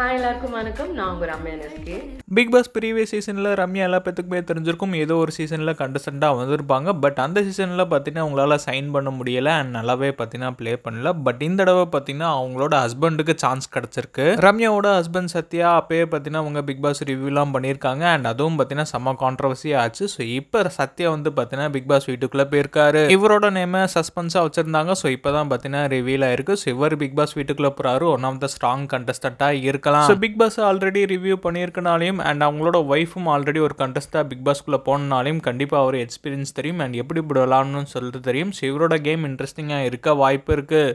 hi எல்லாருக்கும் வணக்கம் நான் உங்கள் ரம்யா நெஸ்கே பிக் பாஸ் ப்ரீவியஸ் சீசனில் ரம்யா எல்லா பேத்துக்குமே தெரிஞ்சிருக்கும் ஏதோ ஒரு சீசனில் கண்டஸ்டண்ட்டாக வந்திருப்பாங்க பட் அந்த சீசனில் பார்த்தீங்கன்னா அவங்களால சைன் பண்ண முடியலை அண்ட் நல்லாவே பார்த்தீங்கன்னா ப்ளே பண்ணல பட் இந்த தடவை பார்த்தீங்கன்னா அவங்களோட ஹஸ்பண்டுக்கு சான்ஸ் கிடச்சிருக்கு ரம்யாவோட ஹஸ்பண்ட் சத்யா அப்பயே பார்த்தீங்கன்னா அவங்க பிக் பாஸ் ரிவ்யூலாம் பண்ணியிருக்காங்க அண்ட் அதுவும் பார்த்தீங்கன்னா செம்ம கான்ட்ரவர்சி ஆச்சு ஸோ இப்போ சத்யா வந்து பார்த்தீங்கன்னா பிக் பாஸ் வீட்டுக்குள்ளே போயிருக்காரு இவரோட நேமை சஸ்பென்ஸாக வச்சுருந்தாங்க ஸோ இப்போ தான் பார்த்தீங்கன்னா ரிவீல் ஆயிருக்கு ஸோ இவர் பிக் பாஸ் வீட்டுக்குள்ளே போகிறாரு ஒன் ஆஃப் த ஸ்ட்ராங் கண்டஸ்டண்ட்டாக இருக்காங்க பார்க்கலாம் so Bigg Boss already review பண்ணியிருக்கனாலையும் அண்ட் அவங்களோட ஒய்ஃபும் ஆல்ரெடி ஒரு கண்டஸ்டாக பிக் பாஸ்க்குள்ளே போனாலையும் கண்டிப்பாக அவர் எக்ஸ்பீரியன்ஸ் தெரியும் அண்ட் எப்படி இப்படி விளாட்ணும்னு சொல்லிட்டு தெரியும் ஸோ இவரோட கேம் இன்ட்ரெஸ்டிங்காக இருக்க வாய்ப்பு இருக்குது